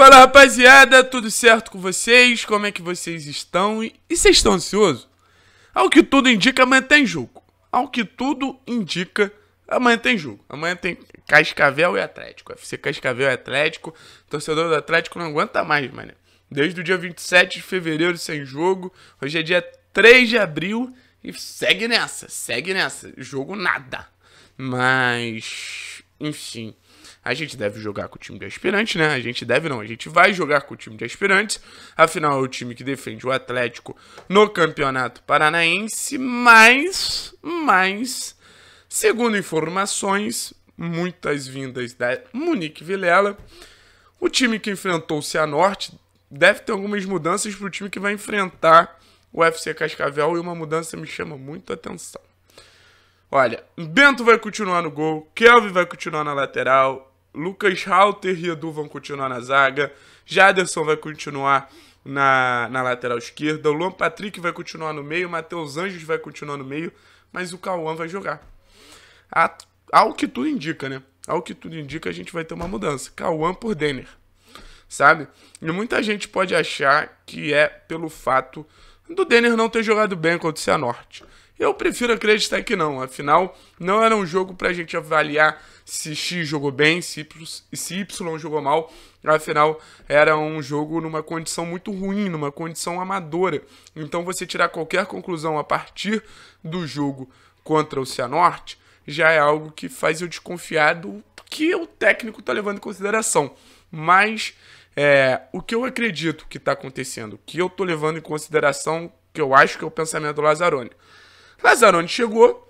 Fala rapaziada, tudo certo com vocês? Como é que vocês estão? E vocês estão ansiosos? Ao que tudo indica, amanhã tem tá jogo. Ao que tudo indica, amanhã tem tá jogo. Amanhã tem Cascavel e Atlético. FC Cascavel e Atlético. Torcedor do Atlético não aguenta mais, mano. Desde o dia 27 de fevereiro sem jogo. Hoje é dia 3 de abril. E segue nessa, segue nessa. Jogo nada. Mas, enfim. A gente deve jogar com o time de aspirantes, né? A gente deve não, a gente vai jogar com o time de aspirantes. Afinal, é o time que defende o Atlético no Campeonato Paranaense, mas, mas, segundo informações, muitas vindas da Munique Vilela, o time que enfrentou o Cianorte deve ter algumas mudanças para o time que vai enfrentar o FC Cascavel e uma mudança me chama muito a atenção. Olha, Bento vai continuar no gol, Kelvin vai continuar na lateral, Lucas Halter e Edu vão continuar na zaga. Jaderson vai continuar na, na lateral esquerda. O Luan Patrick vai continuar no meio. Matheus Anjos vai continuar no meio. Mas o Cauã vai jogar. A, ao que tudo indica, né? Ao que tudo indica, a gente vai ter uma mudança. Cauã por Denner. Sabe? E muita gente pode achar que é pelo fato do Denner não ter jogado bem contra o Cianorte. Eu prefiro acreditar que não, afinal, não era um jogo para a gente avaliar se X jogou bem, se Y jogou mal, afinal, era um jogo numa condição muito ruim, numa condição amadora. Então, você tirar qualquer conclusão a partir do jogo contra o Cianorte já é algo que faz eu desconfiar do que o técnico está levando em consideração. Mas é, o que eu acredito que está acontecendo, o que eu estou levando em consideração, que eu acho que é o pensamento do Lazzaroni. Lazzaroni chegou,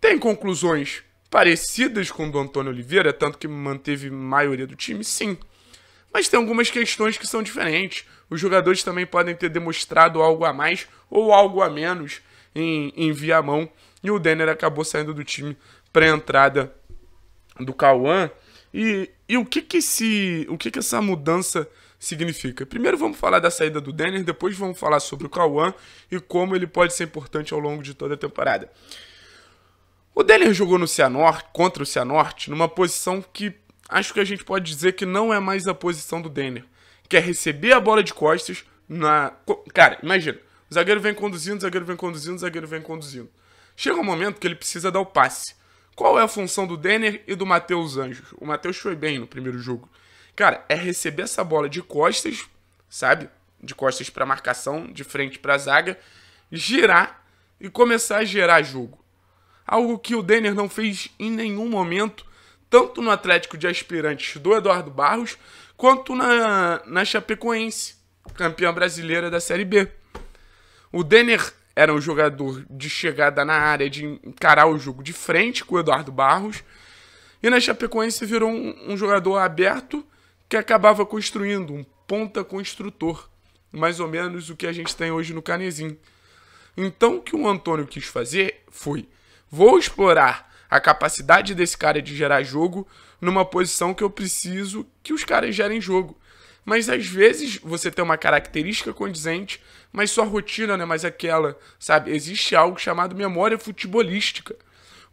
tem conclusões parecidas com o do Antônio Oliveira, tanto que manteve maioria do time, sim. Mas tem algumas questões que são diferentes. Os jogadores também podem ter demonstrado algo a mais ou algo a menos em, em mão. E o Denner acabou saindo do time para a entrada do Cauã. E, e o que que se, o que que essa mudança significa? Primeiro vamos falar da saída do Denner, depois vamos falar sobre o Cauã e como ele pode ser importante ao longo de toda a temporada. O Denner jogou no Cianorte, contra o Cianorte, numa posição que acho que a gente pode dizer que não é mais a posição do Denner, que é receber a bola de costas na, cara, imagina, o zagueiro vem conduzindo, o zagueiro vem conduzindo, o zagueiro vem conduzindo. Chega um momento que ele precisa dar o passe. Qual é a função do Denner e do Matheus Anjos? O Matheus foi bem no primeiro jogo. Cara, é receber essa bola de costas, sabe? De costas para marcação, de frente para zaga, girar e começar a gerar jogo. Algo que o Denner não fez em nenhum momento, tanto no Atlético de Aspirantes do Eduardo Barros, quanto na, na Chapecoense, campeã brasileira da Série B. O Denner era um jogador de chegada na área, de encarar o jogo de frente com o Eduardo Barros. E na Chapecoense virou um, um jogador aberto que acabava construindo, um ponta construtor. Mais ou menos o que a gente tem hoje no Canezinho. Então o que o Antônio quis fazer foi: vou explorar a capacidade desse cara de gerar jogo numa posição que eu preciso que os caras gerem jogo. Mas às vezes você tem uma característica condizente, mas sua rotina não é mais aquela, sabe? Existe algo chamado memória futebolística.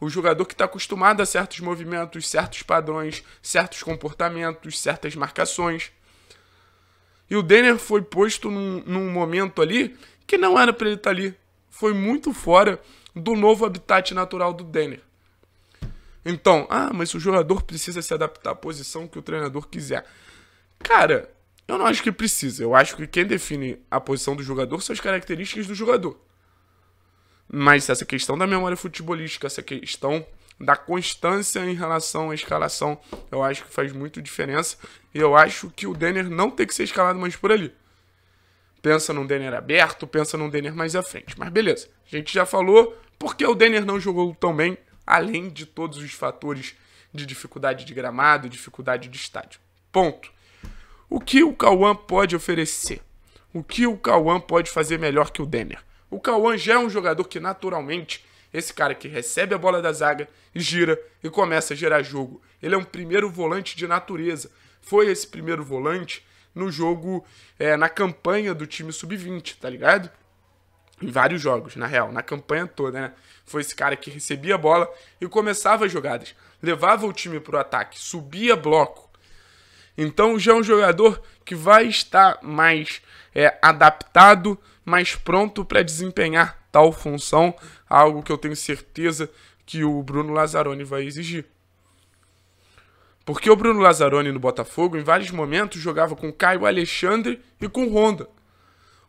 O jogador que está acostumado a certos movimentos, certos padrões, certos comportamentos, certas marcações. E o Denner foi posto num, num momento ali que não era para ele estar tá ali. Foi muito fora do novo habitat natural do Denner. Então, ah, mas o jogador precisa se adaptar à posição que o treinador quiser. Cara, eu não acho que precisa. Eu acho que quem define a posição do jogador são as características do jogador. Mas essa questão da memória futebolística, essa questão da constância em relação à escalação, eu acho que faz muito diferença. E eu acho que o Denner não tem que ser escalado mais por ali. Pensa num Denner aberto, pensa num Denner mais à frente. Mas beleza, a gente já falou porque o Denner não jogou tão bem, além de todos os fatores de dificuldade de gramado, dificuldade de estádio. Ponto. O que o Cauã pode oferecer? O que o Cauã pode fazer melhor que o Denner? O Cauã já é um jogador que naturalmente esse cara que recebe a bola da zaga gira e começa a gerar jogo. Ele é um primeiro volante de natureza. Foi esse primeiro volante no jogo, é, na campanha do time sub-20, tá ligado? Em vários jogos, na real, na campanha toda, né? Foi esse cara que recebia a bola e começava as jogadas, levava o time pro ataque, subia bloco, então já é um jogador que vai estar mais é, adaptado, mais pronto para desempenhar tal função, algo que eu tenho certeza que o Bruno Lazzaroni vai exigir. Porque o Bruno Lazzaroni no Botafogo, em vários momentos, jogava com Caio Alexandre e com Honda.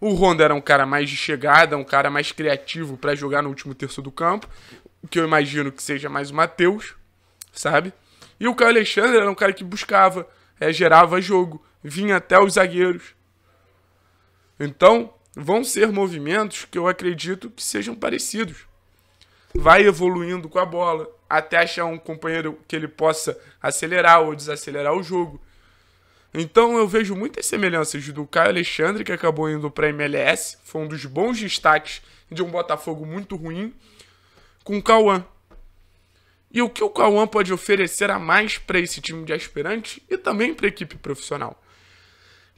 O Honda era um cara mais de chegada, um cara mais criativo para jogar no último terço do campo, que eu imagino que seja mais o Matheus, sabe? E o Caio Alexandre era um cara que buscava, é, gerava jogo, vinha até os zagueiros. Então, vão ser movimentos que eu acredito que sejam parecidos. Vai evoluindo com a bola, até achar um companheiro que ele possa acelerar ou desacelerar o jogo. Então eu vejo muitas semelhanças do Caio Alexandre, que acabou indo para a MLS, foi um dos bons destaques de um Botafogo muito ruim, com o Cauã, e o que o Cauã pode oferecer a mais para esse time de aspirantes e também para a equipe profissional.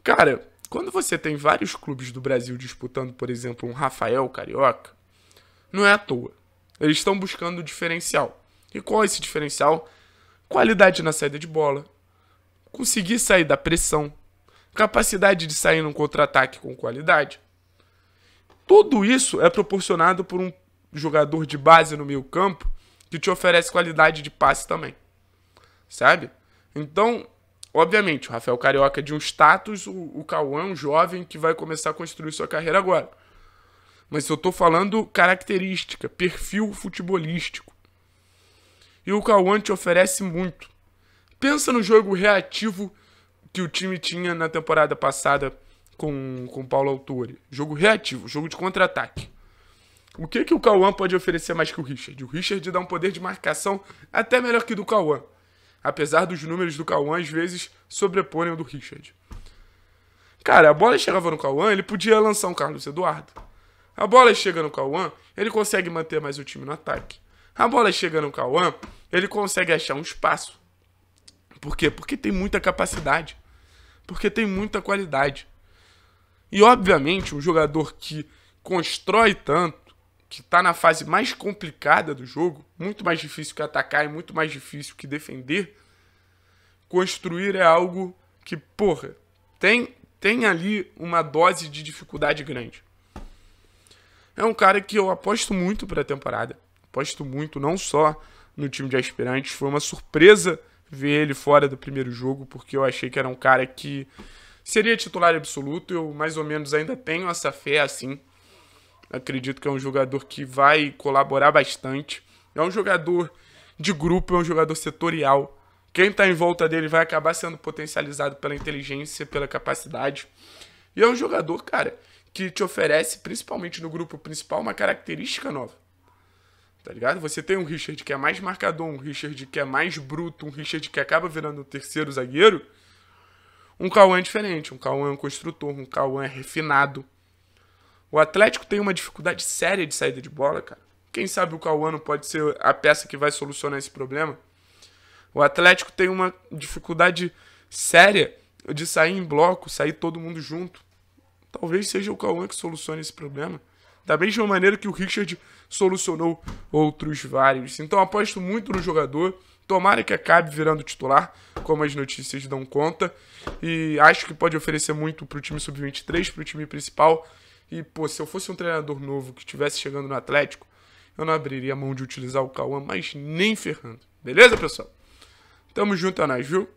Cara, quando você tem vários clubes do Brasil disputando, por exemplo, um Rafael Carioca, não é à toa. Eles estão buscando o diferencial. E qual é esse diferencial? Qualidade na saída de bola, conseguir sair da pressão, capacidade de sair num contra-ataque com qualidade. Tudo isso é proporcionado por um jogador de base no meio campo que te oferece qualidade de passe também. Sabe? Então, obviamente, o Rafael Carioca é de um status, o, o Cauã é um jovem que vai começar a construir sua carreira agora. Mas eu tô falando característica, perfil futebolístico. E o Cauã te oferece muito. Pensa no jogo reativo que o time tinha na temporada passada com, com o Paulo Autori. Jogo reativo, jogo de contra-ataque. O que, que o Cauã pode oferecer mais que o Richard? O Richard dá um poder de marcação até melhor que do Cauã. Apesar dos números do Cauã, às vezes, sobreporem o do Richard. Cara, a bola chegava no Cauã, ele podia lançar um Carlos Eduardo. A bola chega no Cauã, ele consegue manter mais o time no ataque. A bola chega no Cauã, ele consegue achar um espaço. Por quê? Porque tem muita capacidade. Porque tem muita qualidade. E, obviamente, um jogador que constrói tanto, que está na fase mais complicada do jogo, muito mais difícil que atacar e muito mais difícil que defender, construir é algo que, porra, tem, tem ali uma dose de dificuldade grande. É um cara que eu aposto muito para a temporada. Aposto muito, não só no time de aspirantes. Foi uma surpresa ver ele fora do primeiro jogo, porque eu achei que era um cara que seria titular absoluto. Eu mais ou menos ainda tenho essa fé assim Acredito que é um jogador que vai colaborar bastante. É um jogador de grupo, é um jogador setorial. Quem está em volta dele vai acabar sendo potencializado pela inteligência, pela capacidade. E é um jogador, cara, que te oferece, principalmente no grupo principal, uma característica nova. Tá ligado? Você tem um Richard que é mais marcador, um Richard que é mais bruto, um Richard que acaba virando o terceiro zagueiro. Um Cauã é diferente, um Cauã é um construtor, um Cauã é refinado, o Atlético tem uma dificuldade séria de saída de bola, cara. Quem sabe o Cauano pode ser a peça que vai solucionar esse problema? O Atlético tem uma dificuldade séria de sair em bloco, sair todo mundo junto. Talvez seja o Cauã que solucione esse problema. Da mesma maneira que o Richard solucionou outros vários. Então aposto muito no jogador. Tomara que acabe virando titular, como as notícias dão conta. E acho que pode oferecer muito para o time sub-23, para o time principal e, pô, se eu fosse um treinador novo que estivesse chegando no Atlético, eu não abriria a mão de utilizar o Cauã, mas nem ferrando. Beleza, pessoal? Tamo junto, é viu?